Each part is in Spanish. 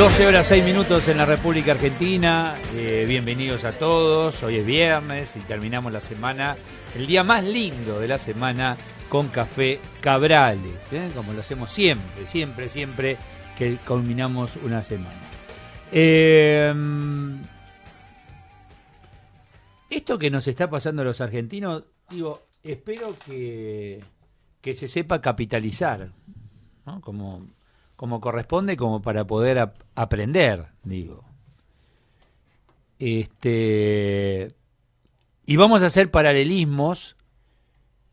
12 horas 6 minutos en la República Argentina. Eh, bienvenidos a todos. Hoy es viernes y terminamos la semana, el día más lindo de la semana, con Café Cabrales, ¿eh? como lo hacemos siempre, siempre, siempre que culminamos una semana. Em, esto que nos está pasando a los argentinos, digo, espero que, que se sepa capitalizar, ¿no? como como corresponde, como para poder aprender, digo. Este, y vamos a hacer paralelismos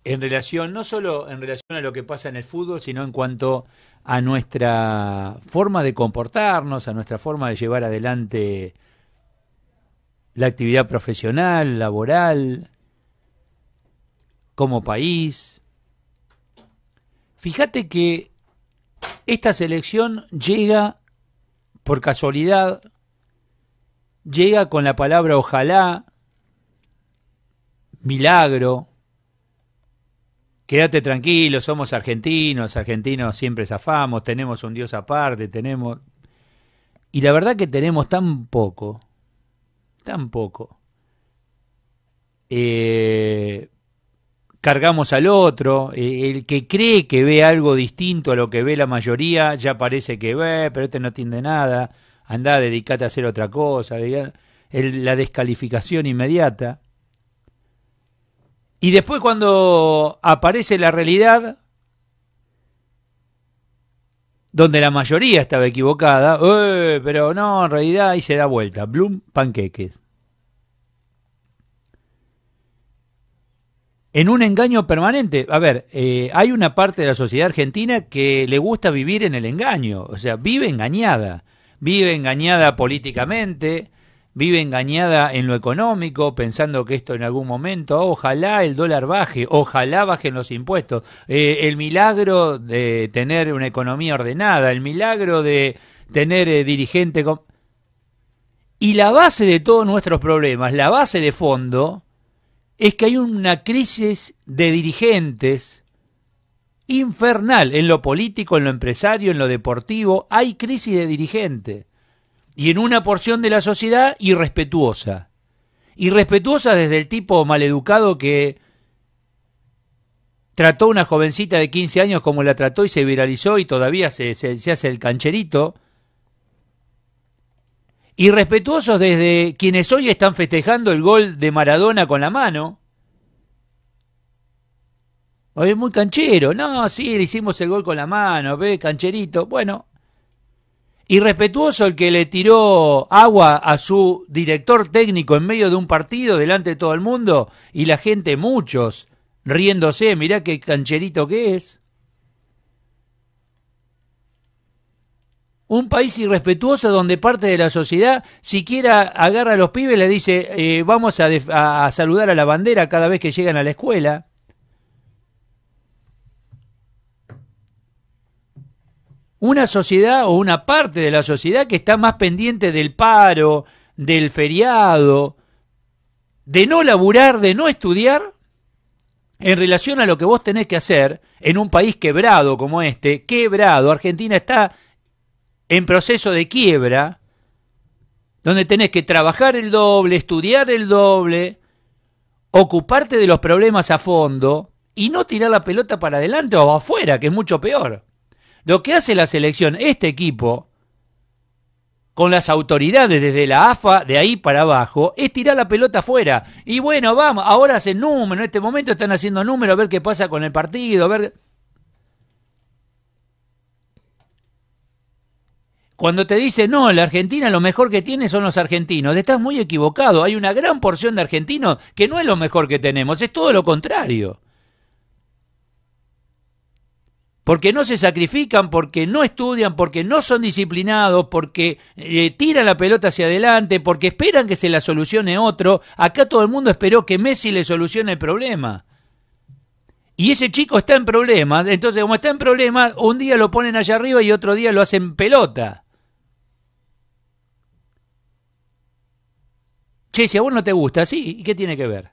en relación, no solo en relación a lo que pasa en el fútbol, sino en cuanto a nuestra forma de comportarnos, a nuestra forma de llevar adelante la actividad profesional, laboral, como país. Fíjate que esta selección llega por casualidad, llega con la palabra ojalá, milagro, quédate tranquilo, somos argentinos, argentinos siempre zafamos, tenemos un Dios aparte, tenemos... Y la verdad que tenemos tan poco, tan poco. Eh, cargamos al otro, eh, el que cree que ve algo distinto a lo que ve la mayoría, ya parece que ve, pero este no tiende nada, anda, dedicate a hacer otra cosa, la descalificación inmediata. Y después cuando aparece la realidad, donde la mayoría estaba equivocada, eh, pero no, en realidad ahí se da vuelta, Bloom, panqueques. en un engaño permanente. A ver, eh, hay una parte de la sociedad argentina que le gusta vivir en el engaño, o sea, vive engañada, vive engañada políticamente, vive engañada en lo económico, pensando que esto en algún momento, ojalá el dólar baje, ojalá bajen los impuestos, eh, el milagro de tener una economía ordenada, el milagro de tener eh, dirigente... Y la base de todos nuestros problemas, la base de fondo, es que hay una crisis de dirigentes infernal en lo político, en lo empresario, en lo deportivo, hay crisis de dirigente y en una porción de la sociedad irrespetuosa. Irrespetuosa desde el tipo maleducado que trató a una jovencita de 15 años como la trató y se viralizó y todavía se, se, se hace el cancherito Irrespetuosos desde quienes hoy están festejando el gol de Maradona con la mano. Hoy es muy canchero. No, sí, le hicimos el gol con la mano, ve, cancherito. Bueno. Irrespetuoso el que le tiró agua a su director técnico en medio de un partido delante de todo el mundo y la gente, muchos, riéndose. Mirá qué cancherito que es. Un país irrespetuoso donde parte de la sociedad siquiera agarra a los pibes y les dice eh, vamos a, a, saludar a la bandera cada vez que llegan a la escuela. Una sociedad o una parte de la sociedad que está más pendiente del paro, del feriado, de no laburar, de no estudiar, en relación a lo que vos tenés que hacer en un país quebrado como este, quebrado, Argentina está en proceso de quiebra, donde tenés que trabajar el doble, estudiar el doble, ocuparte de los problemas a fondo y no tirar la pelota para adelante o afuera, que es mucho peor. Lo que hace la selección, este equipo, con las autoridades desde la AFA de ahí para abajo es tirar la pelota afuera. Y bueno, vamos, ahora hacen número, en este momento están haciendo número, a ver qué pasa con el partido, a ver... Cuando te dice, no, la Argentina lo mejor que tiene son los argentinos, estás muy equivocado. Hay una gran porción de argentinos que no es lo mejor que tenemos, es todo lo contrario. Porque no se sacrifican, porque no estudian, porque no son disciplinados, porque eh, tiran la pelota hacia adelante, porque esperan que se la solucione otro. Acá todo el mundo esperó que Messi le solucione el problema. Y ese chico está en problemas. Entonces, como está en problemas, un día lo ponen allá arriba y otro día lo hacen pelota. Che, si a vos no te gusta, sí, ¿y qué tiene que ver?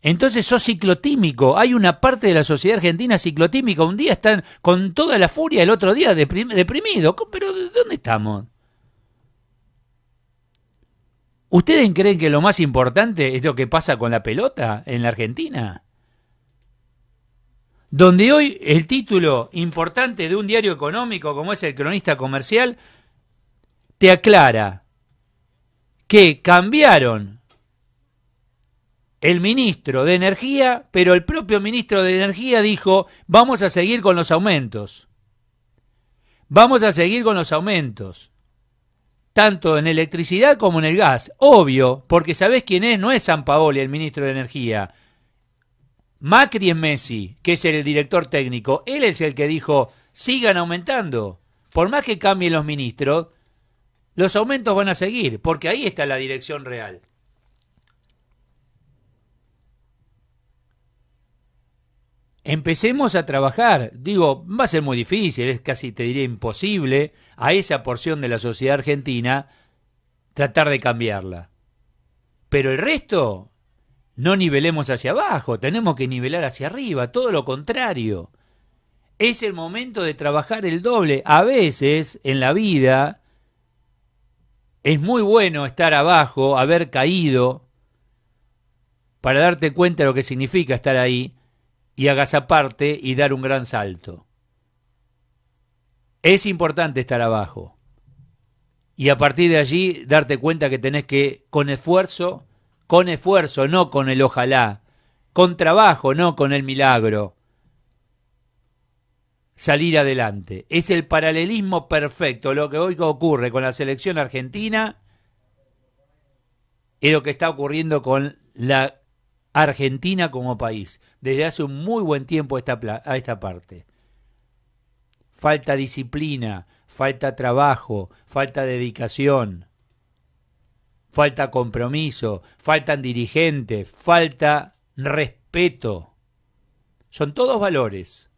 Entonces sos ciclotímico. Hay una parte de la sociedad argentina ciclotímica. Un día están con toda la furia, el otro día deprimido. Pero ¿dónde estamos? ¿Ustedes creen que lo más importante es lo que pasa con la pelota en la Argentina? Donde hoy el título importante de un diario económico como es el cronista comercial te aclara que cambiaron el ministro de Energía, pero el propio ministro de Energía dijo, vamos a seguir con los aumentos. Vamos a seguir con los aumentos, tanto en electricidad como en el gas. Obvio, porque ¿sabés quién es? No es San Paoli el ministro de Energía. Macri es Messi, que es el director técnico. Él es el que dijo, sigan aumentando. Por más que cambien los ministros, los aumentos van a seguir, porque ahí está la dirección real. Empecemos a trabajar. Digo, va a ser muy difícil, es casi te diría imposible a esa porción de la sociedad argentina tratar de cambiarla. Pero el resto, no nivelemos hacia abajo, tenemos que nivelar hacia arriba, todo lo contrario. Es el momento de trabajar el doble. A veces en la vida es muy bueno estar abajo, haber caído, para darte cuenta de lo que significa estar ahí y agazaparte y dar un gran salto. Es importante estar abajo. Y a partir de allí darte cuenta que tenés que, con esfuerzo, con esfuerzo, no con el ojalá, con trabajo, no con el milagro, salir adelante. Es el paralelismo perfecto. Lo que hoy ocurre con la selección argentina es lo que está ocurriendo con la Argentina como país. Desde hace un muy buen tiempo a esta parte. Falta disciplina, falta trabajo, falta dedicación, falta compromiso, faltan dirigentes, falta respeto. Son todos valores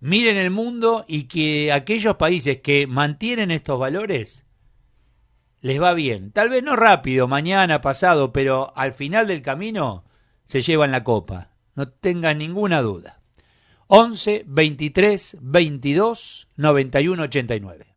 miren el mundo y que aquellos países que mantienen estos valores les va bien. Tal vez no rápido, mañana, pasado, pero al final del camino se llevan la copa. No tengan ninguna duda. 11 23 22 91 89.